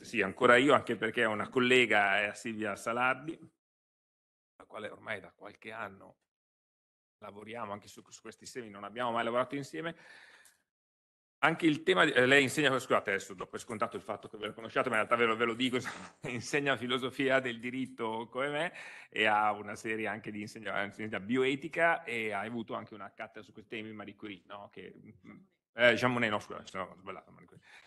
Sì, ancora io, anche perché ho una collega è eh, Silvia Salardi, la quale ormai da qualche anno lavoriamo anche su, su questi temi, non abbiamo mai lavorato insieme. Anche il tema, di, eh, lei insegna, scusate adesso dopo è scontato il fatto che ve lo conosciate, ma in realtà ve lo, ve lo dico, insegna filosofia del diritto come me e ha una serie anche di insegna, insegna bioetica e ha avuto anche una cattedra su questi temi Marie Curie, no? che mm, mm, eh, Jean Monnet, no, scusa, no, ho sbagliato.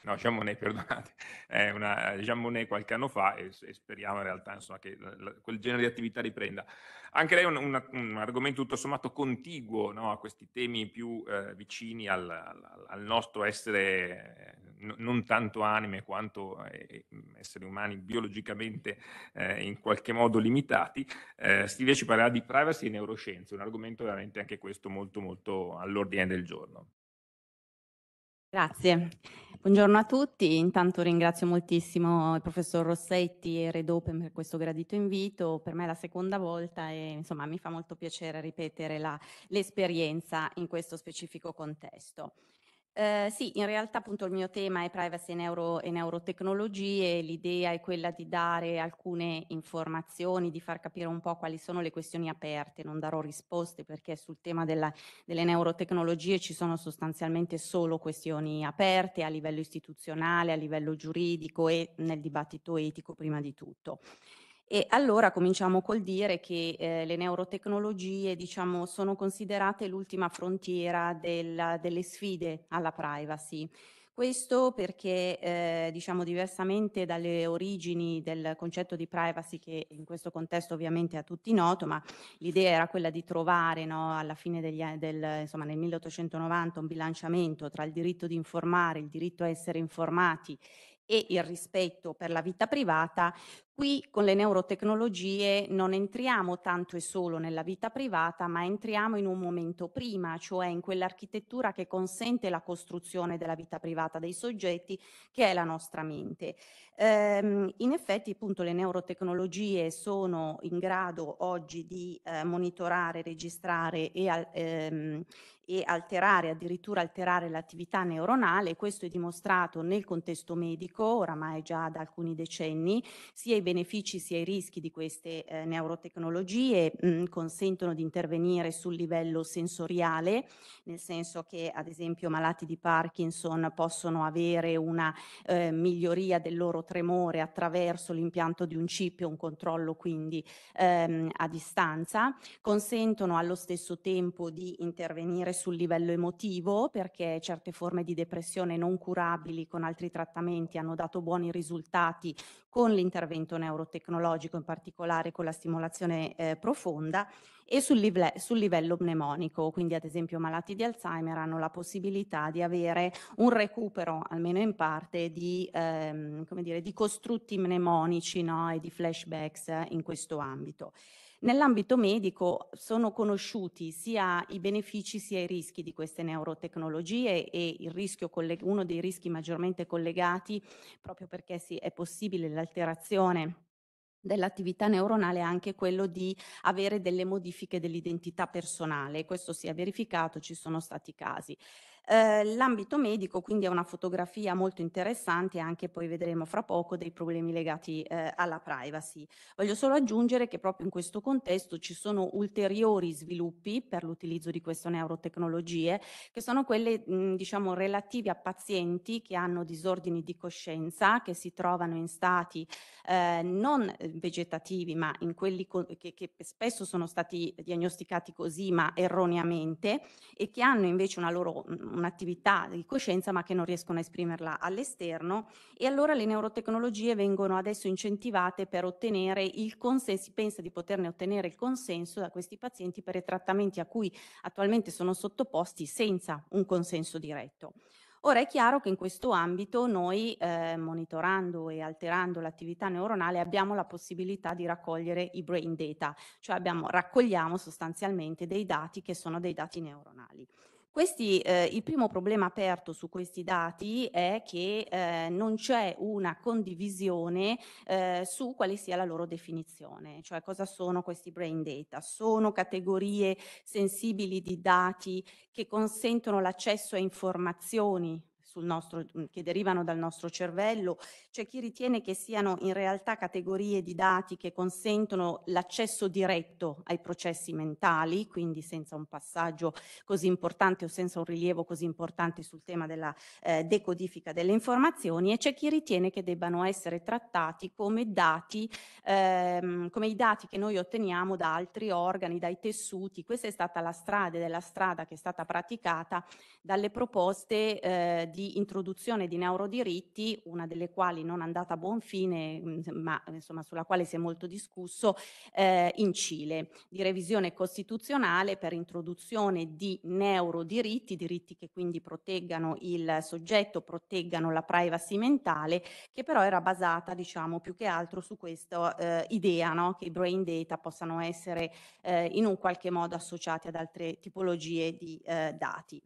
No, Jean Monnet, perdonate. È una eh, Jean Monnet qualche anno fa e, e speriamo in realtà insomma, che la, la, quel genere di attività riprenda. Anche lei è un, un, un argomento tutto sommato contiguo no, a questi temi più eh, vicini al, al, al, nostro essere eh, non tanto anime quanto eh, eh, esseri umani biologicamente in qualche modo limitati. Eh, Silvia ci parlerà di privacy e neuroscienze, un argomento veramente anche questo molto molto all'ordine del giorno. Grazie. Buongiorno a tutti, intanto ringrazio moltissimo il professor Rossetti e Red Open per questo gradito invito, per me è la seconda volta e insomma mi fa molto piacere ripetere l'esperienza in questo specifico contesto. Eh, sì, in realtà appunto il mio tema è privacy e, neuro, neurotecnologie, l'idea è quella di dare alcune informazioni, di far capire un po' quali sono le questioni aperte, non darò risposte perché sul tema della, delle neurotecnologie ci sono sostanzialmente solo questioni aperte a livello istituzionale, a livello giuridico e nel dibattito etico prima di tutto. E allora cominciamo col dire che eh, le neurotecnologie diciamo, sono considerate l'ultima frontiera del, delle sfide alla privacy. Questo perché, eh, diciamo, diversamente dalle origini del concetto di privacy, che in questo contesto ovviamente è a tutti noto, ma l'idea era quella di trovare, no, alla fine degli, del, insomma, nel 1890, un bilanciamento tra il diritto di informare, il diritto a essere informati e il rispetto per la vita privata, Qui con le neurotecnologie non entriamo tanto e solo nella vita privata, ma entriamo in un momento prima, cioè in quell'architettura che consente la costruzione della vita privata dei soggetti, che è la nostra mente. Ehm, in effetti, appunto, le neurotecnologie sono in grado oggi di eh, monitorare, registrare e, ehm, e alterare, addirittura alterare l'attività neuronale. Questo è dimostrato nel contesto medico, oramai già da alcuni decenni, sia i benefici sia i rischi di queste eh, neurotecnologie, mh, mm, consentono di intervenire sul livello sensoriale, nel senso che ad esempio malati di Parkinson possono avere una eh, miglioria del loro tremore attraverso l'impianto di un chip e un controllo quindi ehm, a distanza, consentono allo stesso tempo di intervenire sul livello emotivo perché certe forme di depressione non curabili con altri trattamenti hanno dato buoni risultati con l'intervento neurotecnologico, in particolare con la stimolazione eh, profonda, e sul, live sul, livello mnemonico, quindi ad esempio malati di Alzheimer hanno la possibilità di avere un recupero, almeno in parte, di, ehm, dire, di costrutti mnemonici no? e di flashbacks in questo ambito. Nell'ambito medico sono conosciuti sia i benefici sia i rischi di queste neurotecnologie e colleg- uno dei rischi maggiormente collegati proprio perché sì, è possibile l'alterazione dell'attività neuronale è anche quello di avere delle modifiche dell'identità personale. Questo si è verificato, ci sono stati casi. Eh, l'ambito medico quindi è una fotografia molto interessante, anche poi vedremo fra poco, dei problemi legati eh, alla privacy. Voglio solo aggiungere che proprio in questo contesto ci sono ulteriori sviluppi per l'utilizzo di queste neurotecnologie, che sono quelle mh, diciamo relativi a pazienti che hanno disordini di coscienza, che si trovano in stati eh, non eh, vegetativi, ma in quelli che, che spesso sono stati diagnosticati così, ma erroneamente, e che hanno invece una loro un'attività di coscienza ma che non riescono a esprimerla all'esterno e allora le neurotecnologie vengono adesso incentivate per ottenere il consenso, si pensa di poterne ottenere il consenso da questi pazienti per i trattamenti a cui attualmente sono sottoposti senza un consenso diretto. Ora è chiaro che in questo ambito noi, eh, monitorando e alterando l'attività neuronale, abbiamo la possibilità di raccogliere i brain data, cioè abbiamo, raccogliamo sostanzialmente dei dati che sono dei dati neuronali. Questi, eh, il primo problema aperto su questi dati è che eh, non c'è una condivisione eh, su quale sia la loro definizione, cioè cosa sono questi brain data. Sono categorie sensibili di dati che consentono l'accesso a informazioni nostro, mhmm, che derivano dal nostro cervello, c'è chi ritiene che siano in realtà categorie di dati che consentono l'accesso diretto ai processi mentali, quindi senza un passaggio così importante o senza un rilievo così importante sul tema della eh, decodifica delle informazioni e c'è chi ritiene che debbano essere trattati come dati, ehm, come i dati che noi otteniamo da altri organi, dai tessuti. Questa è stata la strada della strada che è stata praticata dalle proposte eh, di di introduzione di neurodiritti, una delle quali non è andata a buon fine, mm, ma insomma, sulla quale si è molto discusso, eh, in Cile, di revisione costituzionale per introduzione di neurodiritti, diritti che quindi proteggano il soggetto, proteggano la privacy mentale, che però era basata, diciamo, più che altro su questa eh, idea no? che i brain data possano essere eh, in un qualche modo associati ad altre tipologie di eh, dati.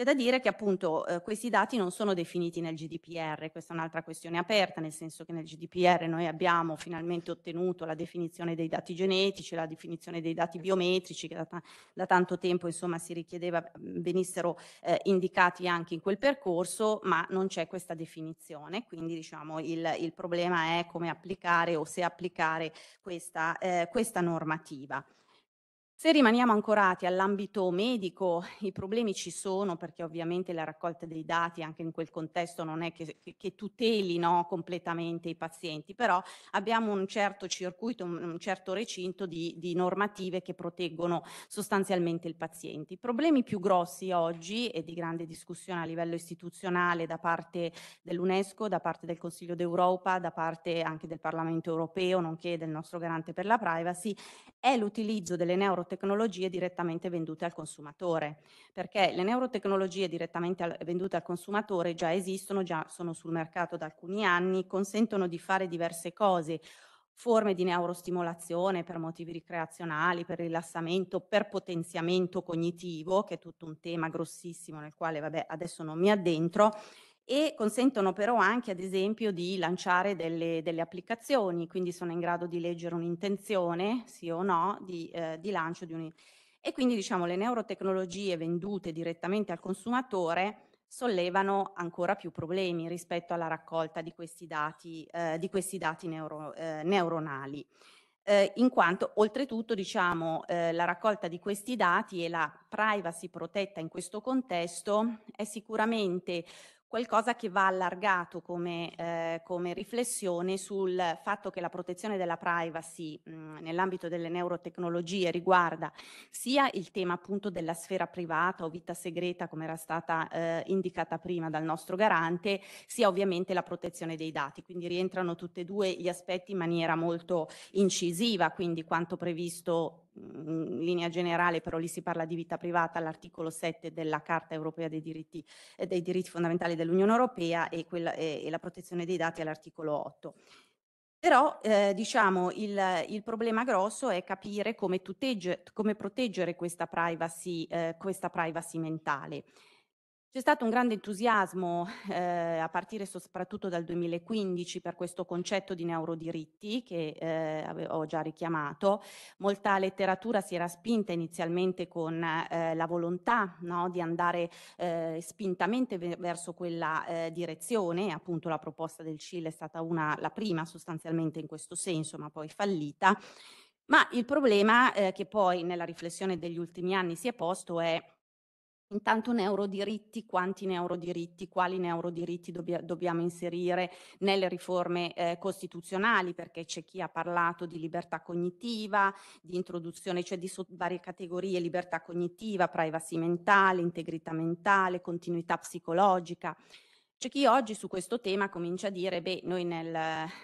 C'è da dire che appunto eh, questi dati non sono definiti nel GDPR, questa è un'altra questione aperta, nel senso che nel GDPR noi abbiamo finalmente ottenuto la definizione dei dati genetici, la definizione dei dati biometrici che da, ta da tanto tempo insomma si richiedeva mm, venissero eh, indicati anche in quel percorso, ma non c'è questa definizione, quindi diciamo il, il problema è come applicare o se applicare questa, eh, questa normativa. Se rimaniamo ancorati all'ambito medico, i problemi ci sono perché ovviamente la raccolta dei dati anche in quel contesto non è che, che tuteli no, completamente i pazienti, però abbiamo un certo circuito, un certo recinto di, di, normative che proteggono sostanzialmente i pazienti. I problemi più grossi oggi e di grande discussione a livello istituzionale da parte dell'UNESCO, da parte del Consiglio d'Europa, da parte anche del Parlamento europeo, nonché del nostro garante per la privacy, è l'utilizzo delle neuro neurotecnologie direttamente vendute al consumatore, perché le neurotecnologie direttamente al, vendute al consumatore già esistono, già sono sul mercato da alcuni anni, consentono di fare diverse cose, forme di neurostimolazione per motivi ricreazionali, per rilassamento, per potenziamento cognitivo, che è tutto un tema grossissimo nel quale vabbè, adesso non mi addentro, e consentono però anche ad esempio di lanciare delle, delle applicazioni, quindi sono in grado di leggere un'intenzione, sì o no, di, eh, di lancio di un... E quindi diciamo le neurotecnologie vendute direttamente al consumatore sollevano ancora più problemi rispetto alla raccolta di questi dati, eh, di questi dati neuro, eh, neuronali. Eh, in quanto oltretutto diciamo, eh, la raccolta di questi dati e la privacy protetta in questo contesto è sicuramente qualcosa che va allargato come, eh, come riflessione sul fatto che la protezione della privacy mm, nell'ambito delle neurotecnologie riguarda sia il tema appunto della sfera privata o vita segreta come era stata eh, indicata prima dal nostro garante, sia ovviamente la protezione dei dati. Quindi rientrano tutti e due gli aspetti in maniera molto incisiva, quindi quanto previsto in linea generale, però lì si parla di vita privata, l'articolo 7 della Carta europea dei diritti, eh, dei diritti fondamentali dell'Unione Europea e, quella, e, e la protezione dei dati all'articolo 8. Però eh, diciamo il, il, problema grosso è capire come, tutegge, come proteggere questa privacy, eh, questa privacy mentale. C'è stato un grande entusiasmo eh, a partire soprattutto dal 2015 per questo concetto di neurodiritti che eh, ho già richiamato. Molta letteratura si era spinta inizialmente con eh, la volontà no, di andare eh, spintamente verso quella eh, direzione, appunto la proposta del Cile è stata una, la prima sostanzialmente in questo senso, ma poi fallita. Ma il problema eh, che poi nella riflessione degli ultimi anni si è posto è Intanto neurodiritti, quanti neurodiritti, quali neurodiritti dobbia, dobbiamo inserire nelle riforme eh, costituzionali, perché c'è chi ha parlato di libertà cognitiva, di introduzione, cioè di varie categorie, libertà cognitiva, privacy mentale, integrità mentale, continuità psicologica. C'è chi oggi su questo tema comincia a dire, beh, noi nel,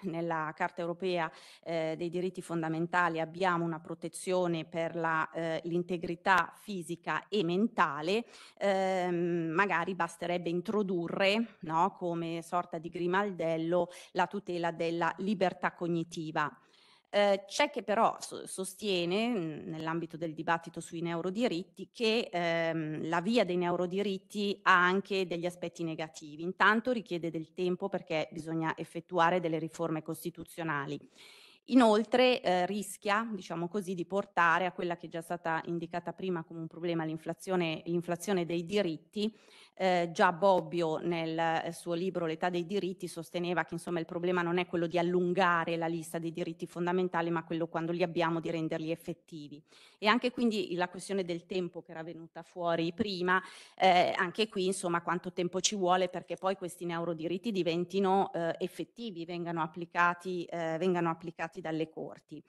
nella Carta europea eh, dei diritti fondamentali abbiamo una protezione per la, eh, l'integrità fisica e mentale, ehm, magari basterebbe introdurre no, come sorta di grimaldello la tutela della libertà cognitiva. Eh, c'è che però sostiene, mhmm, nell'ambito del dibattito sui neurodiritti, che ehm, la via dei neurodiritti ha anche degli aspetti negativi. Intanto richiede del tempo perché bisogna effettuare delle riforme costituzionali. Inoltre eh, rischia, diciamo così, di portare a quella che è già stata indicata prima come un problema, l'inflazione, l'inflazione dei diritti, eh, già Bobbio nel eh, suo libro L'età dei diritti sosteneva che insomma il problema non è quello di allungare la lista dei diritti fondamentali, ma quello quando li abbiamo di renderli effettivi. E anche quindi la questione del tempo che era venuta fuori prima, eh, anche qui insomma quanto tempo ci vuole perché poi questi neurodiritti diventino eh, effettivi, vengano applicati, eh, vengano applicati dalle corti.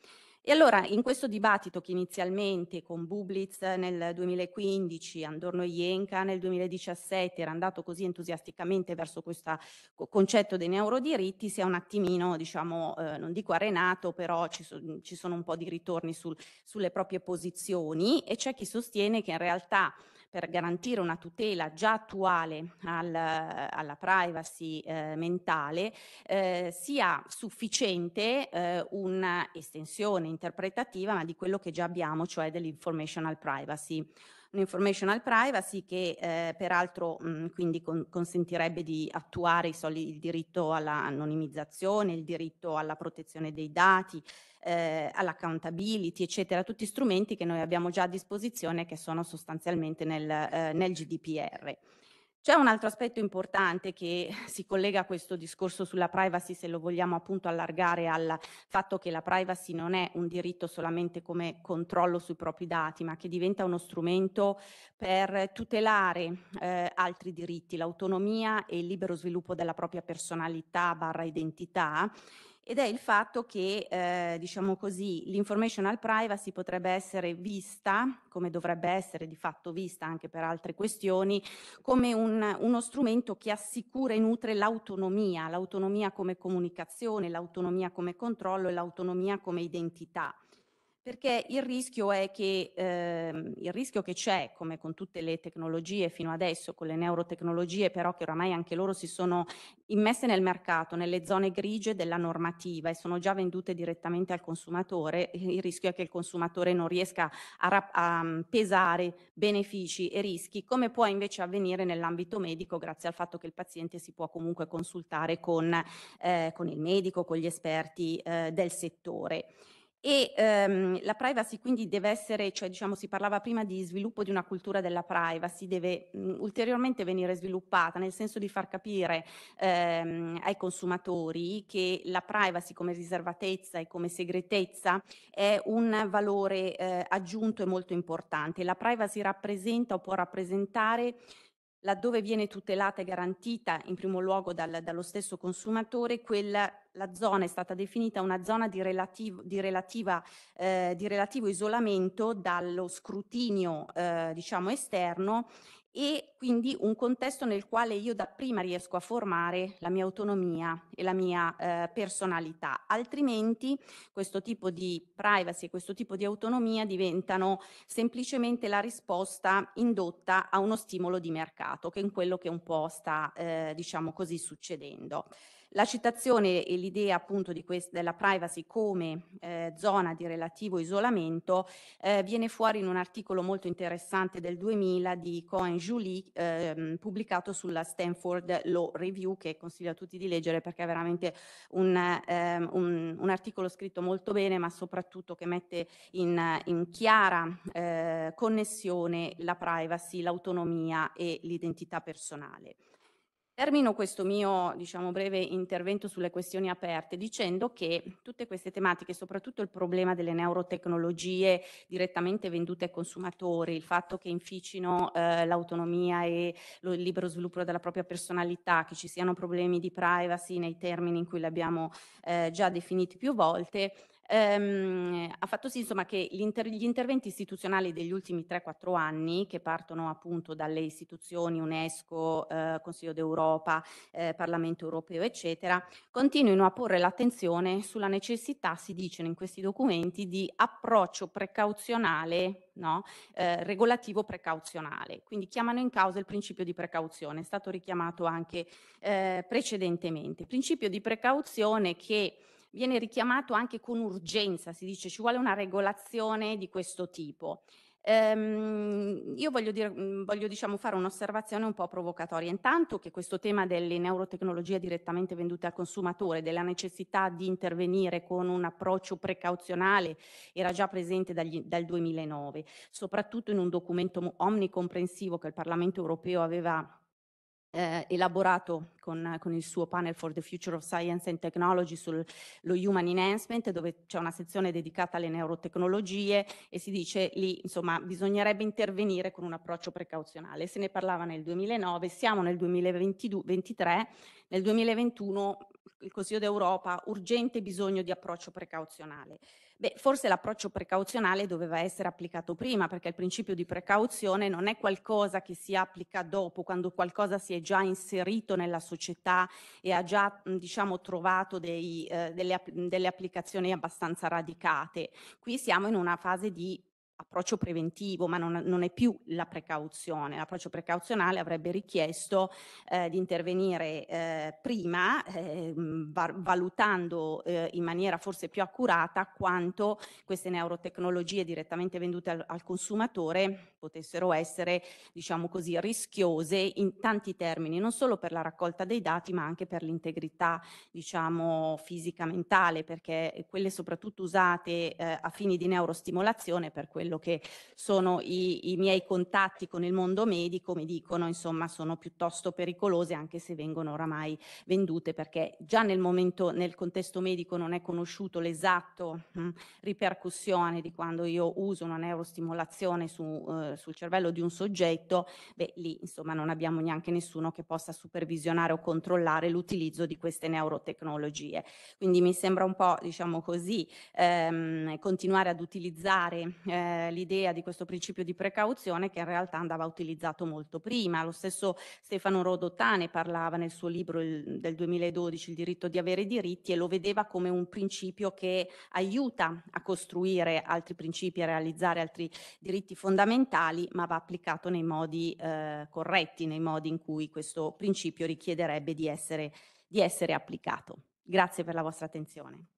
E allora in questo dibattito che inizialmente con Bublitz nel 2015, Andorno Ienca nel 2017 era andato così entusiasticamente verso questo concetto dei neurodiritti, si è un attimino, diciamo, eh, non dico arenato, però ci, so, ci, sono un po' di ritorni sul, sulle proprie posizioni e c'è chi sostiene che in realtà per garantire una tutela già attuale al, alla privacy eh, mentale, eh, sia sufficiente eh, un'estensione interpretativa ma di quello che già abbiamo, cioè dell'informational privacy un'informational privacy che eh, peraltro mh, mm, quindi con consentirebbe di attuare il diritto all'anonimizzazione, il diritto alla protezione dei dati, eh, all'accountability, eccetera, tutti strumenti che noi abbiamo già a disposizione che sono sostanzialmente nel, eh, nel GDPR. C'è un altro aspetto importante che si collega a questo discorso sulla privacy, se lo vogliamo appunto allargare al fatto che la privacy non è un diritto solamente come controllo sui propri dati, ma che diventa uno strumento per tutelare eh, altri diritti, l'autonomia e il libero sviluppo della propria personalità barra identità ed è il fatto che, eh, diciamo così, l'informational privacy potrebbe essere vista, come dovrebbe essere di fatto vista anche per altre questioni, come un, uno strumento che assicura e nutre l'autonomia, l'autonomia come comunicazione, l'autonomia come controllo e l'autonomia come identità perché il rischio, è che, ehm, il rischio che c'è, come con tutte le tecnologie fino adesso, con le neurotecnologie, però che oramai anche loro si sono immesse nel mercato, nelle zone grigie della normativa e sono già vendute direttamente al consumatore, eh, il rischio è che il consumatore non riesca a, a mhmm, pesare benefici e rischi, come può invece avvenire nell'ambito medico grazie al fatto che il paziente si può comunque consultare con, eh, con il medico, con gli esperti eh, del settore. E ehm, la privacy quindi deve essere, cioè diciamo si parlava prima di sviluppo di una cultura della privacy, deve mh, mhmm, ulteriormente venire sviluppata nel senso di far capire ehm, ai consumatori che la privacy come riservatezza e come segretezza è un valore eh, aggiunto e molto importante. La privacy rappresenta o può rappresentare laddove viene tutelata e garantita in primo luogo dal, dallo stesso consumatore, quella, la zona è stata definita una zona di relativo, di relativa, eh, di relativo isolamento dallo scrutinio eh, diciamo esterno e quindi un contesto nel quale io dapprima riesco a formare la mia autonomia e la mia eh, personalità, altrimenti questo tipo di privacy e questo tipo di autonomia diventano semplicemente la risposta indotta a uno stimolo di mercato, che è in quello che un po' sta, eh, diciamo così, succedendo. La citazione e l'idea appunto questa, della privacy come eh, zona di relativo isolamento eh, viene fuori in un articolo molto interessante del 2000 di Cohen Julie eh, pubblicato sulla Stanford Law Review che consiglio a tutti di leggere perché è veramente un, ehm, un, un articolo scritto molto bene ma soprattutto che mette in, in chiara eh, connessione la privacy, l'autonomia e l'identità personale. Termino questo mio diciamo, breve intervento sulle questioni aperte dicendo che tutte queste tematiche, soprattutto il problema delle neurotecnologie direttamente vendute ai consumatori, il fatto che inficino eh, l'autonomia e lo, il libero sviluppo della propria personalità, che ci siano problemi di privacy nei termini in cui li abbiamo eh, già definiti più volte, ehm, ha fatto sì insomma, che gli, inter gli interventi istituzionali degli ultimi 3-4 anni, che partono appunto dalle istituzioni UNESCO, eh, Consiglio d'Europa, eh, Parlamento europeo, eccetera, continuino a porre l'attenzione sulla necessità, si dicono in questi documenti, di approccio precauzionale, no? eh, regolativo precauzionale. Quindi chiamano in causa il principio di precauzione, è stato richiamato anche eh, precedentemente. Principio di precauzione che viene richiamato anche con urgenza, si dice ci vuole una regolazione di questo tipo. Ehm, io voglio, dire, mm, voglio diciamo, fare un'osservazione un po' provocatoria, intanto che questo tema delle neurotecnologie direttamente vendute al consumatore, della necessità di intervenire con un approccio precauzionale era già presente dagli, dal 2009, soprattutto in un documento omnicomprensivo che il Parlamento europeo aveva eh, elaborato con, con, il suo panel for the future of science and technology sullo human enhancement dove c'è una sezione dedicata alle neurotecnologie e si dice lì insomma bisognerebbe intervenire con un approccio precauzionale se ne parlava nel 2009 siamo nel 2023 nel 2021 il Consiglio d'Europa urgente bisogno di approccio precauzionale Beh, forse l'approccio precauzionale doveva essere applicato prima, perché il principio di precauzione non è qualcosa che si applica dopo, quando qualcosa si è già inserito nella società e ha già, diciamo, trovato dei, eh, delle, delle applicazioni abbastanza radicate. Qui siamo in una fase di approccio preventivo, ma non, non, è più la precauzione. L'approccio precauzionale avrebbe richiesto eh, di intervenire eh, prima, ehm, eh, valutando in maniera forse più accurata quanto queste neurotecnologie direttamente vendute al, al consumatore potessero essere, diciamo così, rischiose in tanti termini, non solo per la raccolta dei dati, ma anche per l'integrità, diciamo, fisica mentale, perché quelle soprattutto usate eh, a fini di neurostimolazione, per quello che sono i, i miei contatti con il mondo medico, mi dicono, insomma, sono piuttosto pericolose anche se vengono oramai vendute, perché già nel momento, nel contesto medico non è conosciuto l'esatto mm, ripercussione di quando io uso una neurostimolazione su, eh, sul cervello di un soggetto, beh, lì insomma non abbiamo neanche nessuno che possa supervisionare o controllare l'utilizzo di queste neurotecnologie. Quindi mi sembra un po', diciamo così, ehm, continuare ad utilizzare eh, l'idea di questo principio di precauzione che in realtà andava utilizzato molto prima. Lo stesso Stefano Rodotane parlava nel suo libro il, del 2012, Il diritto di avere diritti, e lo vedeva come un principio che aiuta a costruire altri principi, a realizzare altri diritti fondamentali fondamentali, ma va applicato nei modi eh, corretti, nei modi in cui questo principio richiederebbe di essere, di essere applicato. Grazie per la vostra attenzione.